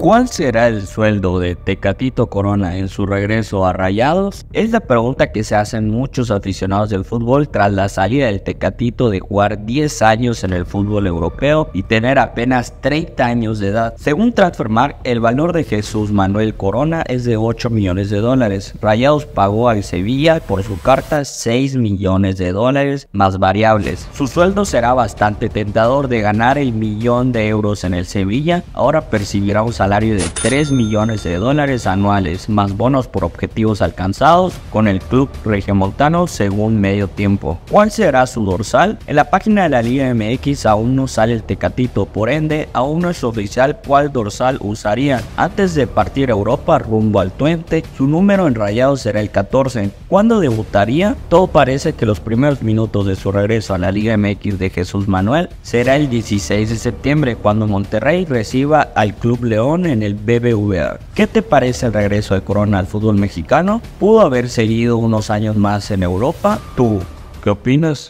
¿Cuál será el sueldo de Tecatito Corona en su regreso a Rayados? Es la pregunta que se hacen muchos aficionados del fútbol tras la salida del Tecatito de jugar 10 años en el fútbol europeo y tener apenas 30 años de edad. Según Transformar, el valor de Jesús Manuel Corona es de 8 millones de dólares. Rayados pagó al Sevilla por su carta 6 millones de dólares más variables. Su sueldo será bastante tentador de ganar el millón de euros en el Sevilla. Ahora percibirá un salario salario de 3 millones de dólares anuales más bonos por objetivos alcanzados con el club regiomontano según medio tiempo. ¿Cuál será su dorsal? En la página de la Liga MX aún no sale el Tecatito, por ende aún no es oficial cuál dorsal usaría Antes de partir a Europa rumbo al Twente, su número enrayado será el 14. ¿Cuándo debutaría? Todo parece que los primeros minutos de su regreso a la Liga MX de Jesús Manuel será el 16 de septiembre cuando Monterrey reciba al Club León en el BBVA. ¿Qué te parece el regreso de Corona al fútbol mexicano? ¿Pudo haber seguido unos años más en Europa? ¿Tú qué opinas?